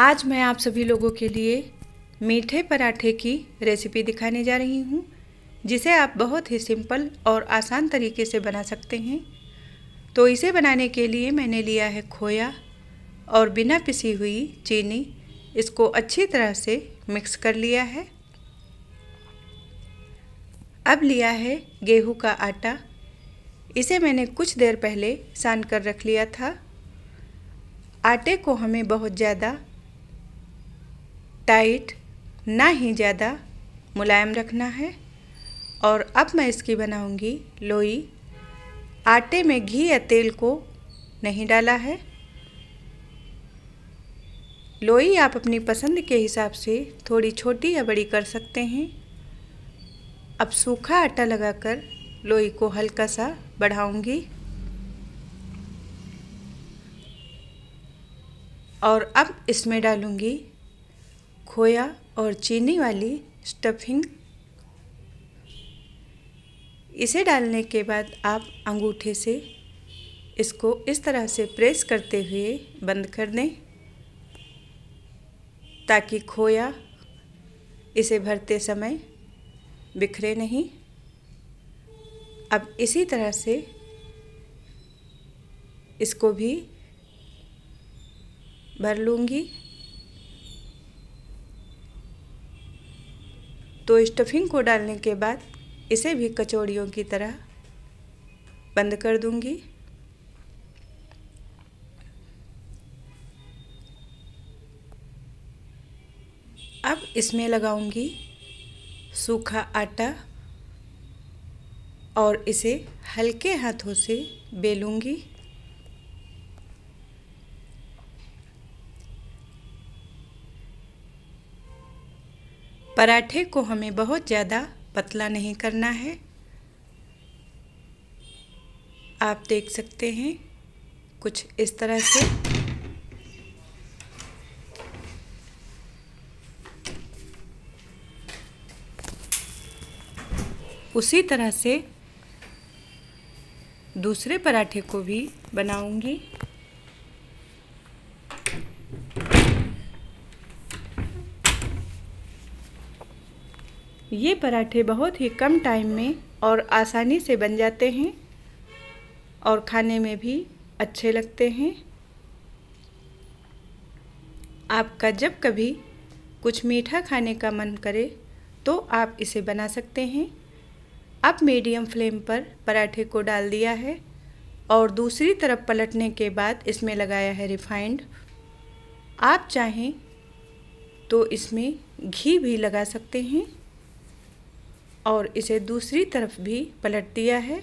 आज मैं आप सभी लोगों के लिए मीठे पराठे की रेसिपी दिखाने जा रही हूँ जिसे आप बहुत ही सिंपल और आसान तरीके से बना सकते हैं तो इसे बनाने के लिए मैंने लिया है खोया और बिना पिसी हुई चीनी इसको अच्छी तरह से मिक्स कर लिया है अब लिया है गेहूं का आटा इसे मैंने कुछ देर पहले सान कर रख लिया था आटे को हमें बहुत ज़्यादा टाइट ना ही ज़्यादा मुलायम रखना है और अब मैं इसकी बनाऊंगी लोई आटे में घी या तेल को नहीं डाला है लोई आप अपनी पसंद के हिसाब से थोड़ी छोटी या बड़ी कर सकते हैं अब सूखा आटा लगाकर लोई को हल्का सा बढ़ाऊंगी और अब इसमें डालूंगी खोया और चीनी वाली स्टफिंग इसे डालने के बाद आप अंगूठे से इसको इस तरह से प्रेस करते हुए बंद कर दें ताकि खोया इसे भरते समय बिखरे नहीं अब इसी तरह से इसको भी भर लूँगी तो स्टफिंग को डालने के बाद इसे भी कचौड़ियों की तरह बंद कर दूंगी अब इसमें लगाऊंगी सूखा आटा और इसे हल्के हाथों से बेलूंगी पराठे को हमें बहुत ज़्यादा पतला नहीं करना है आप देख सकते हैं कुछ इस तरह से उसी तरह से दूसरे पराठे को भी बनाऊंगी ये पराठे बहुत ही कम टाइम में और आसानी से बन जाते हैं और खाने में भी अच्छे लगते हैं आपका जब कभी कुछ मीठा खाने का मन करे तो आप इसे बना सकते हैं अब मीडियम फ्लेम पर पराठे को डाल दिया है और दूसरी तरफ पलटने के बाद इसमें लगाया है रिफाइंड आप चाहें तो इसमें घी भी लगा सकते हैं और इसे दूसरी तरफ भी पलट दिया है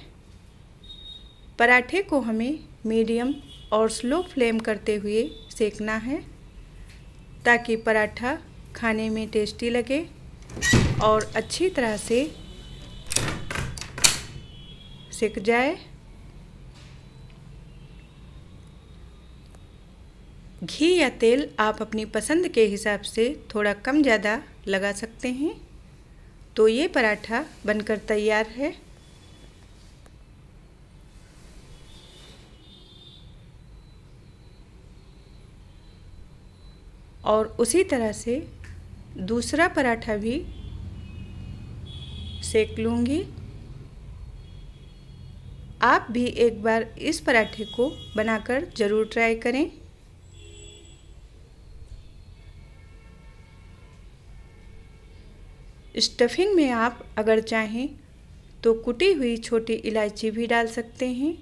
पराठे को हमें मीडियम और स्लो फ्लेम करते हुए सेकना है ताकि पराठा खाने में टेस्टी लगे और अच्छी तरह से सेक जाए घी या तेल आप अपनी पसंद के हिसाब से थोड़ा कम ज़्यादा लगा सकते हैं तो ये पराठा बनकर तैयार है और उसी तरह से दूसरा पराठा भी सेक लूँगी आप भी एक बार इस पराठे को बनाकर ज़रूर ट्राई करें स्टफिंग में आप अगर चाहें तो कुटी हुई छोटी इलायची भी डाल सकते हैं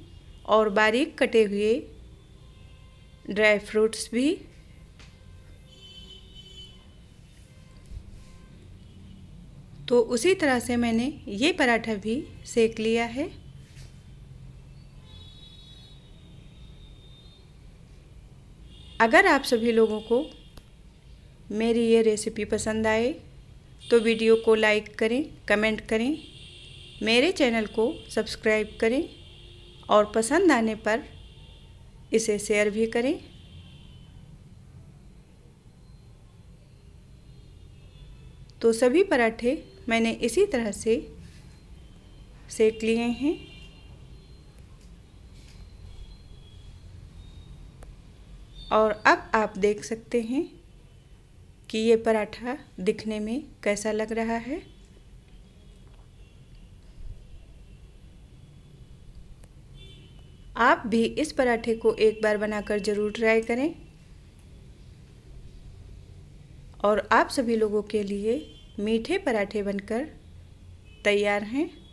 और बारीक कटे हुए ड्राई फ्रूट्स भी तो उसी तरह से मैंने ये पराठा भी सेक लिया है अगर आप सभी लोगों को मेरी ये रेसिपी पसंद आए तो वीडियो को लाइक करें कमेंट करें मेरे चैनल को सब्सक्राइब करें और पसंद आने पर इसे शेयर भी करें तो सभी पराठे मैंने इसी तरह से सेक लिए हैं और अब आप देख सकते हैं कि ये पराठा दिखने में कैसा लग रहा है आप भी इस पराठे को एक बार बनाकर ज़रूर ट्राई करें और आप सभी लोगों के लिए मीठे पराठे बनकर तैयार हैं